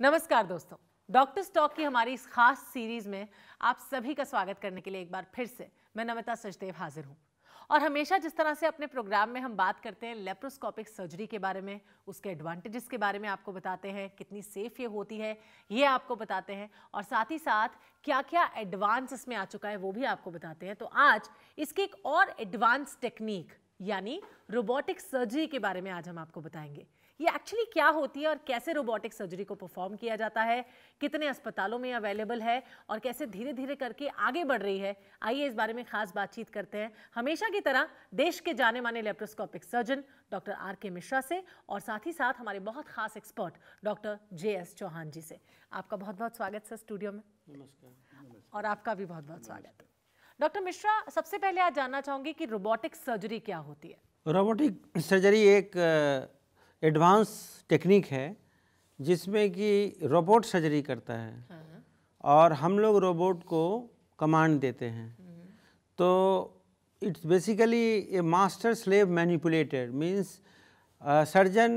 नमस्कार दोस्तों doctor stock की हमारी इस खास सीरीज में आप सभी का स्वागत करने के लिए एक बार फिर से मैं नमिता सचदेव हाजिर हूँ और हमेशा जिस तरह से अपने प्रोग्राम में हम बात करते हैं लेप्रोस्कोपिक सर्जरी के बारे में उसके एडवांटेजेस के बारे में आपको बताते हैं कितनी सेफ ये होती है ये आपको बताते हैं और साथ ही साथ क्या क्या एडवांस इसमें आ चुका है वो भी आपको बताते हैं तो आज इसकी एक और एडवांस टेक्निक यानी रोबोटिक सर्जरी के बारे में आज हम आपको बताएंगे ये एक्चुअली क्या होती है और कैसे रोबोटिक सर्जरी को परफॉर्म किया जाता है कितने अस्पतालों में अवेलेबल है और कैसे धीरे धीरे करके आगे बढ़ रही है आइए इस बारे में खास बातचीत करते हैं हमेशा की तरह देश के जाने माने लेप्रोस्कोपिक सर्जन डॉक्टर आर के मिश्रा से और साथ ही साथ हमारे बहुत खास expert doctor J S Chauhan ji से आपका बहुत बहुत स्वागत सर स्टूडियो में नमस्कार और आपका भी बहुत बहुत स्वागत डॉक्टर मिश्रा सबसे पहले आज जानना चाहूंगी कि रोबोटिक सर्जरी क्या होती है रोबोटिक सर्जरी एक एडवांस टेक्निक है जिसमें कि रोबोट सर्जरी करता है हाँ, हाँ। और हम लोग रोबोट को कमांड देते हैं हम्म। तो it's basically a master slave manipulated means surgeon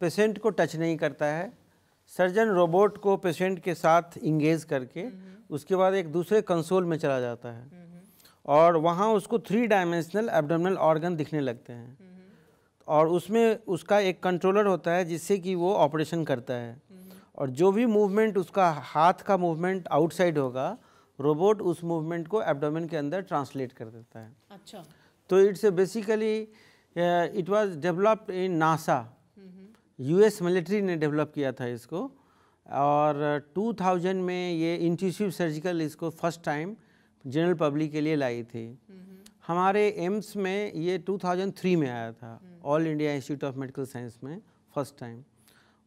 patient को टच नहीं करता है सर्जन रोबोट को पेशेंट के साथ इंगेज करके हम्म। उसके बाद एक दूसरे कंसोल में चला जाता है हम्म, और वहाँ उसको थ्री डायमेंशनल एबडोमिनल ऑर्गन दिखने लगते हैं और उसमें उसका एक कंट्रोलर होता है जिससे कि वो ऑपरेशन करता है हम्म। और जो भी मूवमेंट उसका हाथ का मूवमेंट आउटसाइड होगा रोबोट उस मूवमेंट को एब्डोमेन के अंदर ट्रांसलेट कर देता है अच्छा तो it's basically it was developed in NASA US military ने डेवलप किया था इसको और 2000 में ये इंट्यूसिव सर्जिकल इसको फर्स्ट टाइम जनरल पब्लिक के लिए लाई थी हम्म। हमारे एम्स में ये 2003 में आया था All India Institute of Medical Science में फर्स्ट टाइम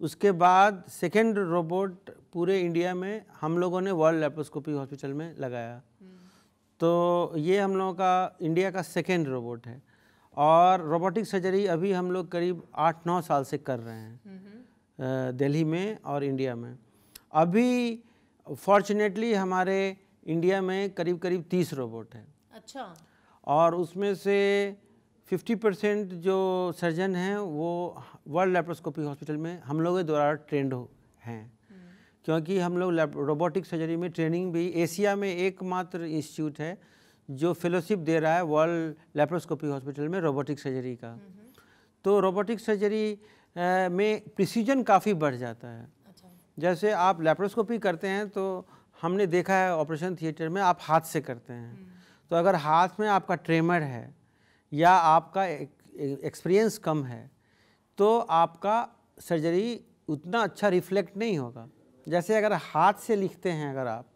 उसके बाद सेकेंड रोबोट पूरे इंडिया में हम लोगों ने वर्ल्ड लेप्रोस्कोपी हॉस्पिटल में लगाया तो ये हम लोगों का इंडिया का सेकेंड रोबोट है और रोबोटिक सर्जरी अभी हम लोग करीब आठ नौ साल से कर रहे हैं दिल्ली में और इंडिया में अभी फॉर्चुनेटली हमारे इंडिया में करीब करीब तीस रोबोट है अच्छा और उसमें से 50 परसेंट जो सर्जन हैं वो वर्ल्ड लेप्रोस्कोपी हॉस्पिटल में हम लोगों द्वारा ट्रेंड हो हैं क्योंकि हम लोग रोबोटिक सर्जरी में ट्रेनिंग भी एशिया में एकमात्र इंस्टीट्यूट है जो फेलोशिप दे रहा है वर्ल्ड लेप्रोस्कोपी हॉस्पिटल में रोबोटिक सर्जरी का तो रोबोटिक सर्जरी में प्रिसीजन काफ़ी बढ़ जाता है अच्छा। जैसे आप लेप्रोस्कोपी करते हैं तो हमने देखा है ऑपरेशन थिएटर में आप हाथ से करते हैं हम्म। तो अगर हाथ में आपका ट्रेमर है या आपका एक्सपीरियंस कम है तो आपका सर्जरी उतना अच्छा रिफ्लेक्ट नहीं होगा जैसे अगर हाथ से लिखते हैं अगर आप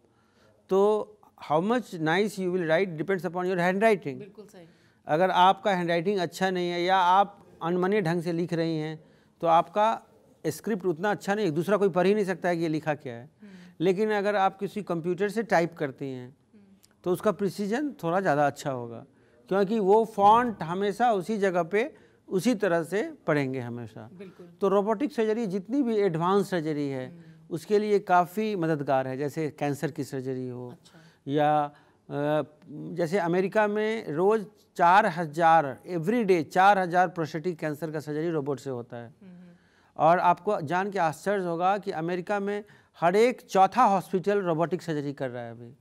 तो how much nice you will write depends upon your hand writing अगर आपका हैंड राइटिंग अच्छा नहीं है या आप अनमने ढंग से लिख रही हैं तो आपका स्क्रिप्ट उतना अच्छा नहीं दूसरा कोई पढ़ ही नहीं सकता है कि ये लिखा क्या है हम्म। लेकिन अगर आप किसी कंप्यूटर से टाइप करती हैं तो उसका प्रिसीजन थोड़ा ज़्यादा अच्छा होगा क्योंकि वो फॉन्ट हमेशा उसी जगह पे उसी तरह से पढ़ेंगे हमेशा तो रोबोटिक सर्जरी जितनी भी एडवांस सर्जरी है हम्म। उसके लिए काफ़ी मददगार है जैसे कैंसर की सर्जरी हो अच्छा। या जैसे अमेरिका में रोज़ चार हज़ार एवरी डे चार हज़ार प्रोस्टेटिक कैंसर का सर्जरी रोबोट से होता है हम्म, हम्म। और आपको जान के आश्चर्य होगा कि अमेरिका में हर एक चौथा हॉस्पिटल रोबोटिक सर्जरी कर रहा है अभी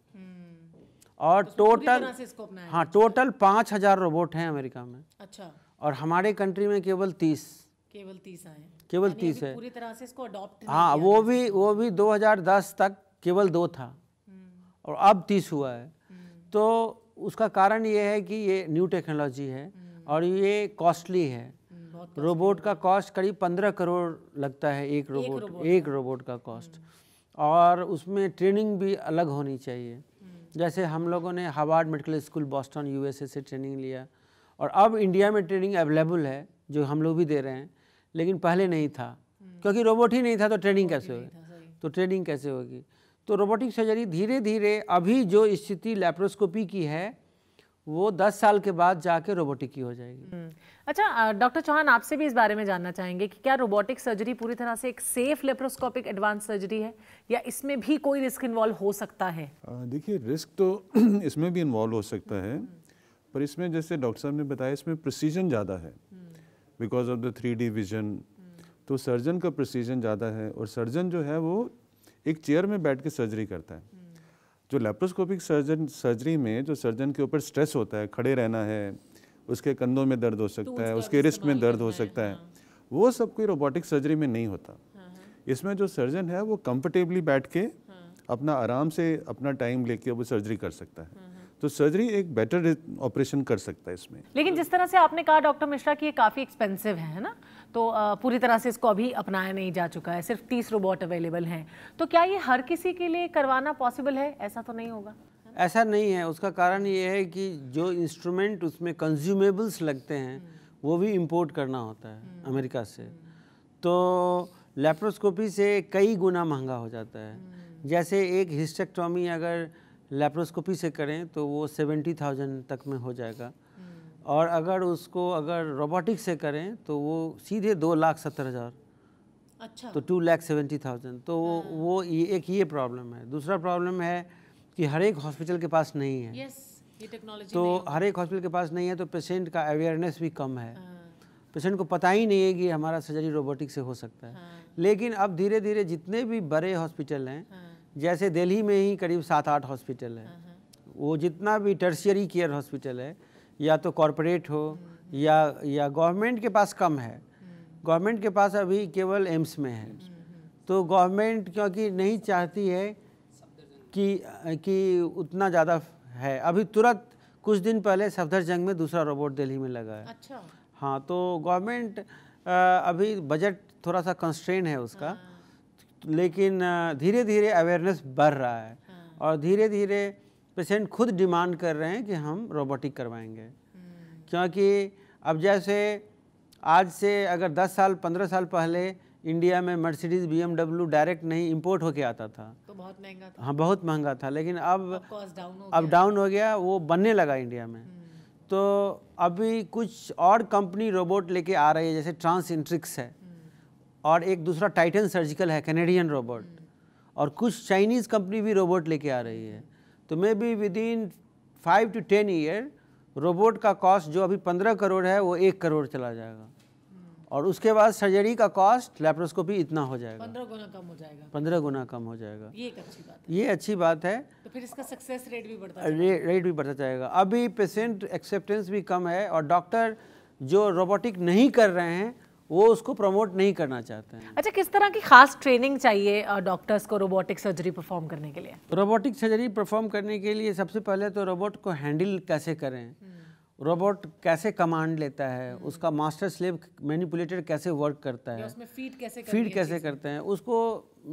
और टोटल तो हाँ टोटल पाँच हजार रोबोट हैं अमेरिका में अच्छा और हमारे कंट्री में केवल तीस केवल तीस आए केवल तीस है पूरी तरह से इसको अडॉप्ट हाँ वो भी वो भी 2010 तक केवल दो था हम्म। और अब तीस हुआ है हम्म। तो उसका कारण ये है कि ये न्यू टेक्नोलॉजी है हम्म। और ये कॉस्टली है रोबोट का कॉस्ट करीब पंद्रह करोड़ लगता है एक रोबोट, एक रोबोट का कॉस्ट और उसमें ट्रेनिंग भी अलग होनी चाहिए जैसे हम लोगों ने Harvard Medical School Boston USA से ट्रेनिंग लिया और अब इंडिया में ट्रेनिंग अवेलेबल है जो हम लोग भी दे रहे हैं लेकिन पहले नहीं था हम्म। क्योंकि रोबोट ही नहीं था तो ट्रेनिंग कैसे होगी तो ट्रेनिंग कैसे होगी तो रोबोटिक सर्जरी धीरे धीरे अभी जो स्थिति लेप्रोस्कोपी की है वो दस साल के बाद जाके रोबोटिक की हो जाएगी हम्म। अच्छा डॉक्टर चौहान आपसे भी इस बारे में जानना चाहेंगे कि क्या रोबोटिक सर्जरी पूरी तरह से एक सेफ लेप्रोस्कोपिक एडवांस सर्जरी है या इसमें भी कोई रिस्क इन्वॉल्व हो सकता है देखिए रिस्क तो इसमें भी इन्वॉल्व हो सकता है पर इसमें जैसे डॉक्टर साहब ने बताया इसमें प्रोसीजन ज़्यादा है because of the three D vision तो सर्जन का प्रोसीजन ज़्यादा है और सर्जन जो है वो एक चेयर में बैठ के सर्जरी करता है जो लेप्रोस्कोपिक सर्जन सर्जरी में जो सर्जन के ऊपर स्ट्रेस होता है खड़े रहना है उसके कंधों में दर्द हो तो सकता है उसके रिस्ट में दर्द हो सकता है हाँ। वो सब कोई रोबोटिक सर्जरी में नहीं होता हाँ, हाँ। इसमें जो सर्जन है वो कंफर्टेबली बैठ के अपना आराम से अपना टाइम लेके वो सर्जरी कर सकता है तो सर्जरी एक बेटर ऑपरेशन कर सकता है इसमें लेकिन जिस तरह से आपने कहा डॉक्टर मिश्रा कि ये काफ़ी एक्सपेंसिव है ना तो पूरी तरह से इसको अभी अपनाया नहीं जा चुका है सिर्फ तीस रोबोट अवेलेबल हैं तो क्या ये हर किसी के लिए करवाना पॉसिबल है ऐसा तो नहीं होगा ऐसा नहीं है उसका कारण ये है कि जो इंस्ट्रूमेंट उसमें कंज्यूमेबल्स लगते हैं हम्म। वो भी इम्पोर्ट करना होता है हम्म। अमेरिका से हम्म। तो लेप्रोस्कोपी से कई गुना महंगा हो जाता है जैसे एक हिस्टेक्टॉमी अगर लेप्रोस्कोपी से करें तो वो सेवेंटी थाउजेंड तक में हो जाएगा और अगर उसको अगर रोबोटिक से करें तो वो सीधे दो लाख सत्तर हज़ार अच्छा तो टू लैख सेवेंटी थाउजेंड तो हाँ। वो ये एक ये प्रॉब्लम है दूसरा प्रॉब्लम है कि हर एक हॉस्पिटल के पास नहीं है यस ये टेक्नोलॉजी तो हर एक हॉस्पिटल के पास नहीं है तो पेशेंट का अवेयरनेस भी कम है हाँ। पेशेंट को पता ही नहीं है कि हमारा सर्जरी रोबोटिक से हो सकता है हाँ। लेकिन अब धीरे धीरे जितने भी बड़े हॉस्पिटल हैं हाँ। जैसे दिल्ली में ही करीब सात आठ हॉस्पिटल हैं हाँ, हाँ। वो जितना भी टर्शियरी केयर हॉस्पिटल है या तो कॉरपोरेट हो या या गवर्नमेंट के पास कम है गवर्नमेंट के पास अभी केवल एम्स में है तो गवर्नमेंट क्योंकि नहीं चाहती है कि कि उतना ज़्यादा है अभी तुरंत कुछ दिन पहले सफदरजंग में दूसरा रोबोट दिल्ली में लगा है अच्छा हाँ तो गवर्नमेंट अभी बजट थोड़ा सा कंस्ट्रेन है उसका हाँ। लेकिन धीरे धीरे अवेयरनेस बढ़ रहा है हाँ। और धीरे धीरे पेशेंट खुद डिमांड कर रहे हैं कि हम रोबोटिक करवाएंगे हम्म। क्योंकि अब जैसे आज से अगर 10 साल 15 साल पहले इंडिया में मर्सिडीज़ बी डायरेक्ट नहीं इंपोर्ट होके आता था तो बहुत महंगा था हाँ बहुत महंगा था लेकिन अब अब डाउन हो गया वो बनने लगा इंडिया में हम्म। तो अभी कुछ और कंपनी रोबोट लेके आ रही है जैसे ट्रांस इंट्रिक्स है हम्म। और एक दूसरा टाइटन सर्जिकल है कैनेडियन रोबोट और कुछ चाइनीज़ कंपनी भी रोबोट लेके आ रही है तो maybe within five to ten year robot का कॉस्ट जो अभी पंद्रह करोड़ है वो एक करोड़ चला जाएगा हम्म। और उसके बाद सर्जरी का कॉस्ट लेप्रोस्कोपी इतना हो जाएगा पंद्रह गुना कम हो जाएगा पंद्रह गुना कम हो जाएगा ये एक अच्छी बात है ये अच्छी बात है तो फिर इसका सक्सेस रेट भी बढ़ता रे, रेट भी बढ़ता जाएगा अभी पेशेंट एक्सेप्टेंस भी कम है और डॉक्टर जो रोबोटिक नहीं कर रहे हैं वो उसको प्रमोट नहीं करना चाहते हैं अच्छा किस तरह की खास ट्रेनिंग चाहिए डॉक्टर्स को रोबोटिक सर्जरी परफॉर्म करने के लिए रोबोटिक सर्जरी परफॉर्म करने के लिए सबसे पहले तो रोबोट को हैंडल कैसे करें रोबोट हम्म। कैसे कमांड लेता है हम्म। उसका मास्टर स्लेव मैनिपुलेटर कैसे वर्क करता है उसमें फीड कैसे फीड कैसे करते हैं उसको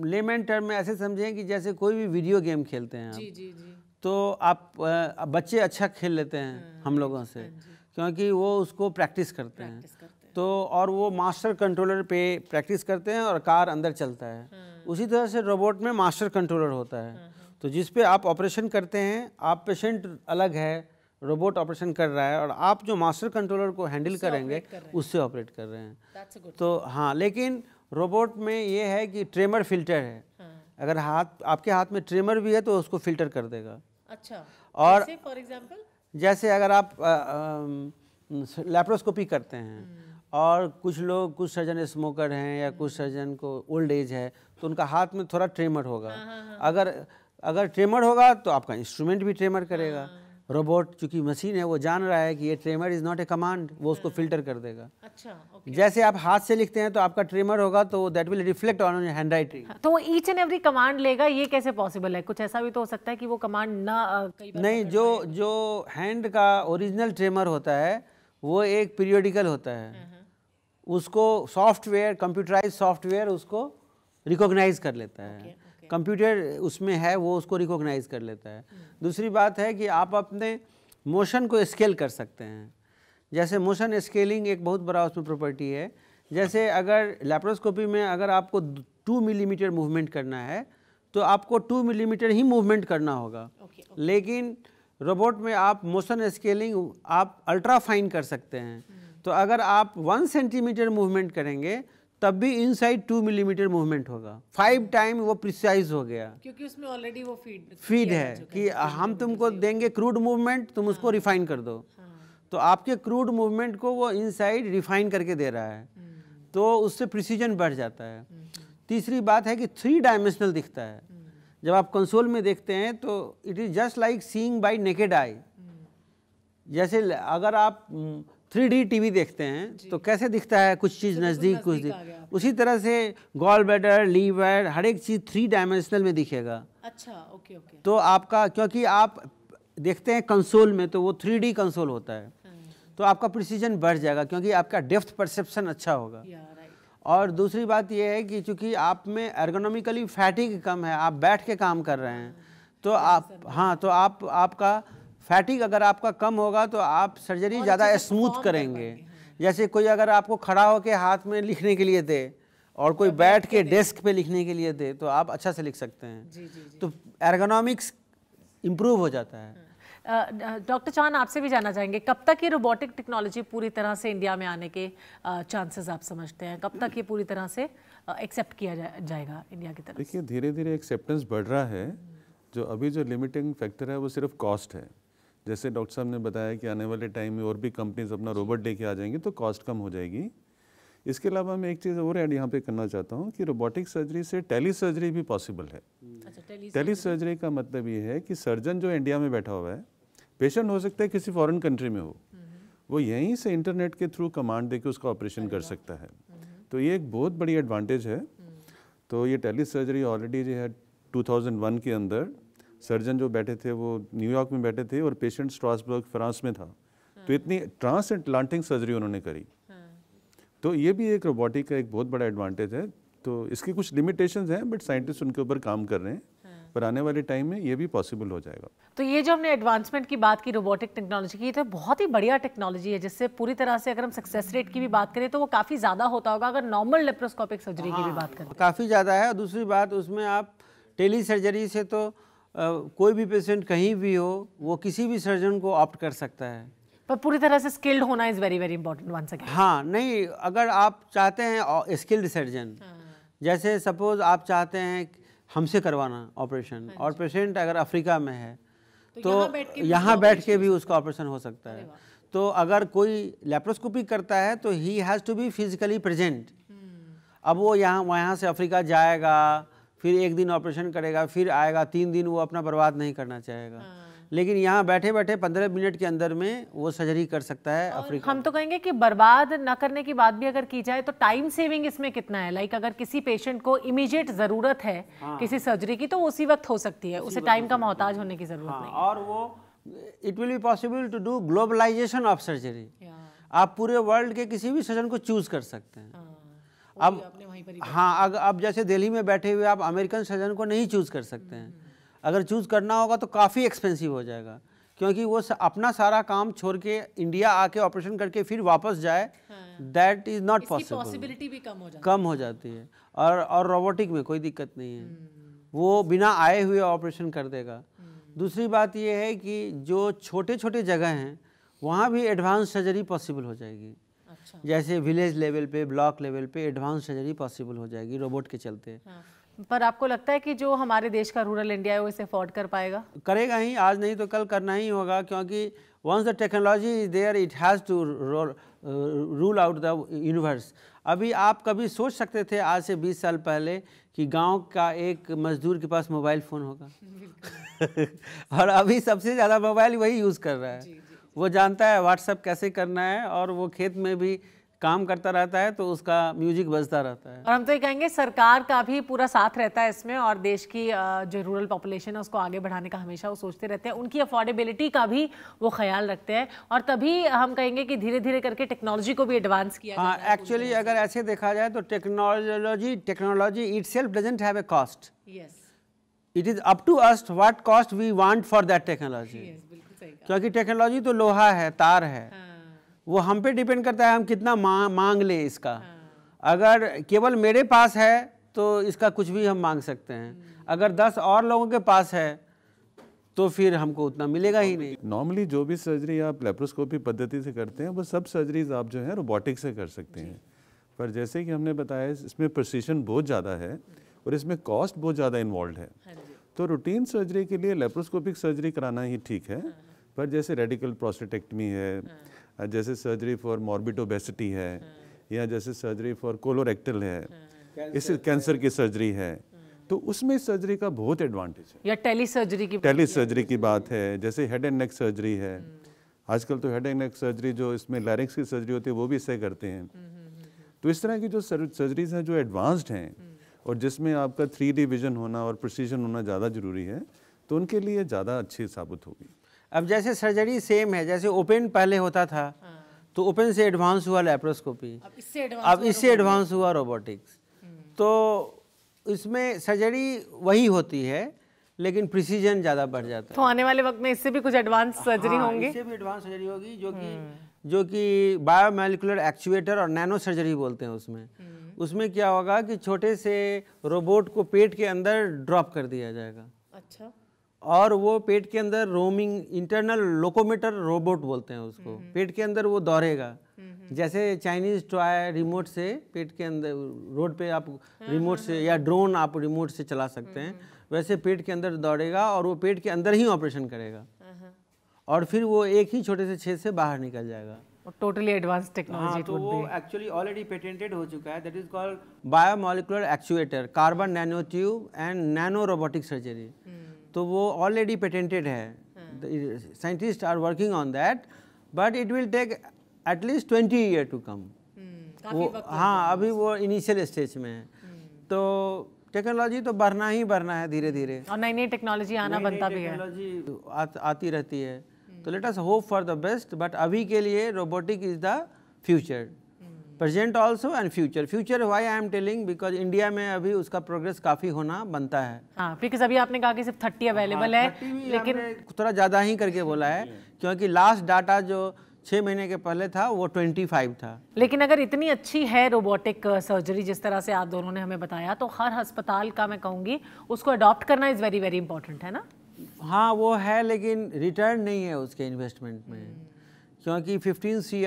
लेमेंट टर्म में ऐसे समझें कि जैसे कोई भी वीडियो गेम खेलते हैं जी, जी, जी. तो आप बच्चे अच्छा खेल लेते हैं हम्म, हम लोगों से हाँ क्योंकि वो उसको प्रैक्टिस करते हैं तो और वो मास्टर कंट्रोलर पे प्रैक्टिस करते हैं और कार अंदर चलता है हम्म। उसी तरह से रोबोट में मास्टर कंट्रोलर होता है हम्म, हम्म। तो जिस पे आप ऑपरेशन करते हैं आप पेशेंट अलग है रोबोट ऑपरेशन कर रहा है और आप जो मास्टर कंट्रोलर को हैंडल करेंगे कर उससे ऑपरेट कर रहे हैं तो हाँ लेकिन रोबोट में ये है कि ट्रेमर फिल्टर है हाँ। अगर हाथ आपके हाथ में ट्रेमर भी है तो उसको फिल्टर कर देगा अच्छा और फॉर एग्जाम्पल जैसे अगर आप लेप्रोस्कोपी करते हैं और कुछ लोग कुछ सर्जन स्मोकर हैं या कुछ सर्जन को ओल्ड एज है तो उनका हाथ में थोड़ा ट्रेमर होगा हाँ, हाँ, हाँ। अगर अगर ट्रेमर होगा तो आपका इंस्ट्रूमेंट भी ट्रेमर करेगा रोबोट चूंकि मशीन है वो जान रहा है कि ये tremor is not a command वो उसको फिल्टर कर देगा अच्छा ओके। जैसे आप हाथ से लिखते हैं तो आपका ट्रेमर होगा तो that will reflect on hand writing तो ईच एंड एवरी कमांड लेगा ये कैसे पॉसिबल है कुछ ऐसा भी तो हो सकता है कि वो कमांड ना नहीं जो जो हैंड का ओरिजिनल ट्रेमर होता है वो एक पीरियोडिकल होता है उसको सॉफ्टवेयर कंप्यूटराइज सॉफ्टवेयर उसको रिकॉग्नाइज कर लेता है कंप्यूटर okay, okay. उसमें है वो उसको रिकॉग्नाइज कर लेता है hmm. दूसरी बात है कि आप अपने मोशन को स्केल कर सकते हैं जैसे मोशन स्केलिंग एक बहुत बड़ा उसमें प्रॉपर्टी है जैसे अगर लेप्रोस्कोपी में अगर आपको टू मिलीमीटर मूवमेंट करना है तो आपको टू मिलीमीटर ही मूवमेंट करना होगा okay, okay. लेकिन रोबोट में आप मोशन स्केलिंग आप अल्ट्रा फाइन कर सकते हैं hmm. तो अगर आप वन सेंटीमीटर मूवमेंट करेंगे तब भी inside two millimetre movement होगा फाइव टाइम वो प्रिसाइज हो गया क्योंकि उसमें ऑलरेडी वो फीड फीड है कि हम तुमको देंगे क्रूड मूवमेंट तुम उसको रिफाइन हाँ। कर दो हाँ। तो आपके क्रूड मूवमेंट को वो इन साइड रिफाइन करके दे रहा है हम्म। तो उससे प्रिसीजन बढ़ जाता है हम्म। तीसरी बात है कि थ्री डायमेंशनल दिखता है हम्म। जब आप कंसोल में देखते हैं तो it is just like seeing by naked eye जैसे अगर आप थ्री टीवी देखते हैं तो कैसे दिखता है कुछ चीज़ नज़दीक कुछ दिख उसी तरह से गॉल बैडर लीवर हर एक चीज़ थ्री डायमेंशनल में दिखेगा अच्छा ओके ओके तो आपका क्योंकि आप देखते हैं कंसोल में तो वो थ्री कंसोल होता है हाँ, हाँ। तो आपका प्रिसीजन बढ़ जाएगा क्योंकि आपका डेफ्थ परसेप्शन अच्छा होगा और दूसरी बात यह है कि चूंकि आप में एर्गोनॉमिकली फैटिक कम है आप बैठ के काम कर रहे हैं हाँ, तो आप हाँ तो आप आपका फैटिक अगर आपका कम होगा तो आप सर्जरी ज़्यादा स्मूथ करेंगे हाँ। जैसे कोई अगर आपको खड़ा होकर हाथ में लिखने के लिए दे और कोई तो बैठ के डेस्क पे लिखने के लिए दे तो आप अच्छा से लिख सकते हैं जी, जी, जी। तो एर्गोनॉमिक्स इम्प्रूव हो जाता है हाँ। डॉक्टर चौहान आपसे भी जाना चाहेंगे कब तक ये रोबोटिक टेक्नोलॉजी पूरी तरह से इंडिया में आने के चांसेस आप समझते हैं कब तक ये पूरी तरह से एक्सेप्ट किया जा, जाएगा इंडिया की तरफ देखिए धीरे धीरे एक्सेप्टेंस बढ़ रहा है जो अभी जो लिमिटिंग फैक्टर है वो सिर्फ कॉस्ट है जैसे डॉक्टर साहब ने बताया कि आने वाले टाइम में और भी कंपनीज अपना रोबोट लेके आ जाएंगी तो कॉस्ट कम हो जाएगी इसके अलावा मैं एक चीज़ और ऐड यहाँ पे करना चाहता हूँ कि रोबोटिक सर्जरी से टेली सर्जरी भी पॉसिबल है hmm. अच्छा, टेली सर्जरी का मतलब ये है कि सर्जन जो इंडिया में बैठा हुआ है पेशेंट हो सकता है किसी फॉरेन कंट्री में हो hmm. वो यहीं से इंटरनेट के थ्रू कमांड देके उसका ऑपरेशन कर सकता है hmm. तो ये एक बहुत बड़ी एडवांटेज है तो ये टेली सर्जरी ऑलरेडी जो है टू के अंदर सर्जन जो बैठे थे वो न्यूयॉर्क में बैठे थे और पेशेंट स्ट्रासबर्ग फ्रांस में था तो हाँ। इतनी ट्रांस एटलांटिक सर्जरी उन्होंने करी हाँ। तो ये भी एक रोबोटिक का एक बहुत बड़ा एडवांटेज है तो इसकी कुछ लिमिटेशंस हैं बट साइंटिस्ट उनके ऊपर काम कर रहे हैं हाँ। पर आने वाले टाइम में ये भी पॉसिबल हो जाएगा तो ये जो हमने एडवांसमेंट की बात की रोबोटिक टेक्नोलॉजी की तो बहुत ही बढ़िया टेक्नोलॉजी है जिससे पूरी तरह से अगर हम सक्सेस रेट की भी बात करें तो वो काफ़ी ज़्यादा होता होगा अगर नॉर्मल लेप्रोस्कोपिक सर्जरी की भी बात करें काफ़ी ज़्यादा है दूसरी बात उसमें आप टेली सर्जरी से तो कोई भी पेशेंट कहीं भी हो वो किसी भी सर्जन को ऑप्ट कर सकता है पर पूरी तरह से स्किल्ड होना is very very important one second हाँ नहीं अगर आप चाहते हैं स्किल्ड सर्जन हाँ। जैसे सपोज आप चाहते हैं हमसे करवाना ऑपरेशन हाँ और पेशेंट अगर अफ्रीका में है तो, तो यहाँ बैठ के भी उसका ऑपरेशन हो सकता है तो अगर कोई लेप्रोस्कोपी करता है तो ही has to be physically present अब वो यहाँ वहाँ से अफ्रीका जाएगा फिर एक दिन ऑपरेशन करेगा फिर आएगा तीन दिन वो अपना बर्बाद नहीं करना चाहेगा हाँ। लेकिन यहाँ बैठे बैठे पंद्रह मिनट के अंदर में वो सर्जरी कर सकता है अफ्रीका हम तो कहेंगे कि बर्बाद न करने की बात भी अगर की जाए तो टाइम सेविंग इसमें कितना है लाइक अगर किसी पेशेंट को इमीडिएट जरूरत है हाँ। किसी सर्जरी की तो उसी वक्त हो सकती है उसे टाइम का मोहताज होने की जरूरत हाँ, नहीं और वो it will be possible to do globalisation of surgery आप पूरे वर्ल्ड के किसी भी सर्जन को चूज कर सकते हैं हाँ। अब हाँ अगर अब जैसे दिल्ली में बैठे हुए आप अमेरिकन सर्जन को नहीं चूज़ कर सकते हैं हम्म। अगर चूज़ करना होगा तो काफ़ी एक्सपेंसिव हो जाएगा क्योंकि वो अपना सारा काम छोड़ के इंडिया आके ऑपरेशन करके फिर वापस जाए that is not possible possibility भी कम हो जाती कम हो जाती है और और रोबोटिक में कोई दिक्कत नहीं है हम्म। वो बिना आए हुए ऑपरेशन कर देगा हम्म। दूसरी बात ये है कि जो छोटे छोटे जगह हैं वहाँ भी एडवांस सर्जरी पॉसिबल हो जाएगी अच्छा। जैसे विलेज लेवल पे ब्लॉक लेवल पे एडवांस सर्जरी पॉसिबल हो जाएगी रोबोट के चलते हाँ। पर आपको लगता है कि जो हमारे देश का रूरल इंडिया है वो इसे अफोर्ड कर पाएगा करेगा ही आज नहीं तो कल करना ही होगा क्योंकि once the technology is there it has to rule out the universe अभी आप कभी सोच सकते थे आज से 20 साल पहले कि गांव का एक मजदूर के पास मोबाइल फ़ोन होगा और अभी सबसे ज़्यादा मोबाइल वही यूज़ कर रहा है वो जानता है व्हाट्सअप कैसे करना है और वो खेत में भी काम करता रहता है तो उसका म्यूजिक बजता रहता है और हम तो ये कहेंगे सरकार का भी पूरा साथ रहता है इसमें और देश की जो रूरल पॉपुलेशन है उसको आगे बढ़ाने का हमेशा वो सोचते रहते हैं उनकी अफोर्डेबिलिटी का भी वो ख्याल रखते हैं और तभी हम कहेंगे कि धीरे धीरे करके टेक्नोलॉजी को भी एडवांस किया हाँ एक्चुअली अगर ऐसे देखा जाए तो technology technology itself doesn't है cost yes it is up to us what cost we want for that technology क्योंकि टेक्नोलॉजी तो लोहा है तार है हाँ। वो हम पे डिपेंड करता है हम कितना मा, मांग ले इसका हाँ। अगर केवल मेरे पास है तो इसका कुछ भी हम मांग सकते हैं हम्म। अगर दस और लोगों के पास है तो फिर हमको उतना मिलेगा ही नहीं नॉर्मली जो भी सर्जरी आप लेप्रोस्कोपी पद्धति से करते हैं वो सब सर्जरीज आप जो है रोबोटिक से कर सकते हैं पर जैसे कि हमने बताया इसमें प्रोसीशन बहुत ज़्यादा है और इसमें कॉस्ट बहुत ज़्यादा इन्वॉल्व है हाँ तो रूटीन सर्जरी के लिए लेप्रोस्कोपिक सर्जरी कराना ही ठीक है हाँ। पर जैसे रेडिकल प्रोस्टेटेक्टमी है हाँ। जैसे सर्जरी फॉर मॉर्बिटोबेसिटी है या जैसे सर्जरी फॉर कोलोरेक्टल है इस कैंसर की सर्जरी है तो उसमें सर्जरी का बहुत एडवांटेज है या टेली सर्जरी की टेली सर्जरी की बात है जैसे हेड एंड नेक सर्जरी है हाँ। आजकल तो हेड एंड नेक सर्जरी जो इसमें लैरिक्स की सर्जरी होती है वो भी इससे करते हैं हाँ, तो इस तरह की जो सर्जरीज हैं जो एडवांस्ड हैं और जिसमें आपका थ्री विजन होना और प्रोसीजन होना ज़्यादा ज़रूरी है तो उनके लिए ज़्यादा अच्छी साबित होगी अब जैसे सर्जरी सेम है जैसे ओपन पहले होता था हाँ। तो ओपन से एडवांस हुआ लेप्रोस्कोपी अब इससे एडवांस हुआ रोबोटिक्स हम्म। तो इसमें सर्जरी वही होती है लेकिन प्रिसीजन ज़्यादा बढ़ जाता है तो आने वाले वक्त में इससे भी कुछ एडवांस हाँ, सर्जरी हाँ, होंगे इससे भी एडवांस सर्जरी होगी जो कि हम्म। जो कि बायोमेलिकुलर एक्चुएटर और नैनो सर्जरी बोलते हैं उसमें हम्म। उसमें क्या होगा कि छोटे से रोबोट को पेट के अंदर ड्रॉप कर दिया जाएगा अच्छा और वो पेट के अंदर रोमिंग इंटरनल लोकोमीटर रोबोट बोलते हैं उसको पेट के अंदर वो दौड़ेगा जैसे चाइनीज टॉय रिमोट से पेट के अंदर रोड पे आप रिमोट हाँ, हाँ, से हाँ। या ड्रोन आप रिमोट से चला सकते हैं वैसे पेट के अंदर दौड़ेगा और वो पेट के अंदर ही ऑपरेशन करेगा और फिर वो एक ही छोटे से छेद से बाहर निकल जाएगा टोटली एडवांस टेक्नोलॉजी तो वो एक्चुअली ऑलरेडी पेटेंटेड हो चुका है that is called biomolecular actuator carbon nano tube and nano robotic surgery तो वो ऑलरेडी पेटेंटेड है scientist are working on that but it will take at least twenty year to come वो हाँ अभी वो इनिशियल स्टेज में है हम्म। तो टेक्नोलॉजी तो बढ़ना ही बढ़ना है धीरे धीरे और नई नई टेक्नोलॉजी आना बनता भी है टेक्नोलॉजी आती रहती है तो let us hope for the best but अभी के लिए robotic is the future present also and future future why I am telling because India में अभी उसका प्रोग्रेस काफ़ी होना बनता है बिकॉज हाँ, अभी आपने कहा कि सिर्फ थर्टी अवेलेबल हाँ, है लेकिन थोड़ा ज़्यादा ही करके बोला है क्योंकि लास्ट डाटा जो छह महीने के पहले था वो ट्वेंटी फाइव था लेकिन अगर इतनी अच्छी है रोबोटिक सर्जरी uh, जिस तरह से आप दोनों ने हमें बताया तो हर अस्पताल का मैं कहूंगी उसको अडॉप्ट करना इज़ वेरी वेरी इंपॉर्टेंट है ना हाँ वो है लेकिन रिटर्न नहीं है उसके इन्वेस्टमेंट में हम्म। क्योंकि फिफ्टीन सी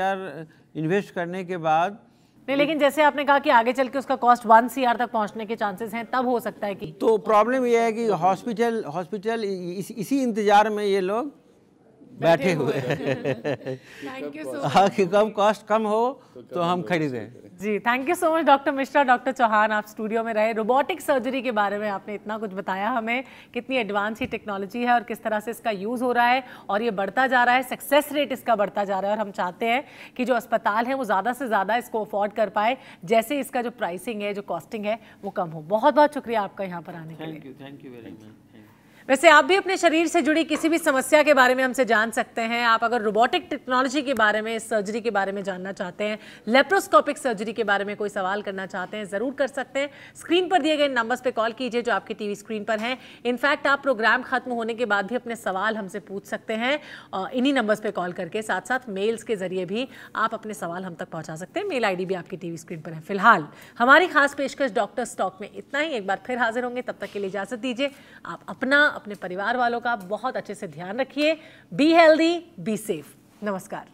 इन्वेस्ट करने के बाद नहीं लेकिन जैसे आपने कहा कि आगे चल के उसका कॉस्ट वन सी तक पहुंचने के चांसेस हैं तब हो सकता है कि तो प्रॉब्लम यह है कि हॉस्पिटल हॉस्पिटल इस, इसी इंतज़ार में ये लोग बैठे हुए हैं हाँ, कि कम कॉस्ट कम हो तो, तो हम खरीदें तो जी thank you so much doctor Mishra doctor Chauhan आप स्टूडियो में रहे रोबोटिक सर्जरी के बारे में आपने इतना कुछ बताया हमें कितनी एडवांस ही टेक्नोलॉजी है और किस तरह से इसका यूज़ हो रहा है और ये बढ़ता जा रहा है सक्सेस रेट इसका बढ़ता जा रहा है और हम चाहते हैं कि जो अस्पताल है वो ज़्यादा से ज़्यादा इसको अफोर्ड कर पाए जैसे इसका जो प्राइसिंग है जो कॉस्टिंग है वो कम हो बहुत बहुत शुक्रिया आपका यहाँ पर आने के लिए thank you thank you very much वैसे आप भी अपने शरीर से जुड़ी किसी भी समस्या के बारे में हमसे जान सकते हैं आप अगर रोबोटिक टेक्नोलॉजी के बारे में सर्जरी के बारे में जानना चाहते हैं लेप्रोस्कोपिक सर्जरी के बारे में कोई सवाल करना चाहते हैं ज़रूर कर सकते हैं स्क्रीन पर दिए गए नंबर्स पर कॉल कीजिए जो आपकी टीवी स्क्रीन पर हैं इनफैक्ट आप प्रोग्राम खत्म होने के बाद भी अपने सवाल हमसे पूछ सकते हैं इन्हीं नंबर्स पर कॉल करके साथ साथ मेल्स के ज़रिए भी आप अपने सवाल हम तक पहुँचा सकते हैं मेल आई भी आपकी टी स्क्रीन पर है फिलहाल हमारी खास पेशकश डॉक्टर स्टॉक में इतना ही एक बार फिर हाजिर होंगे तब तक के लिए इजाज़त दीजिए आप अपना अपने परिवार वालों का बहुत अच्छे से ध्यान रखिए बी हेल्दी बी सेफ नमस्कार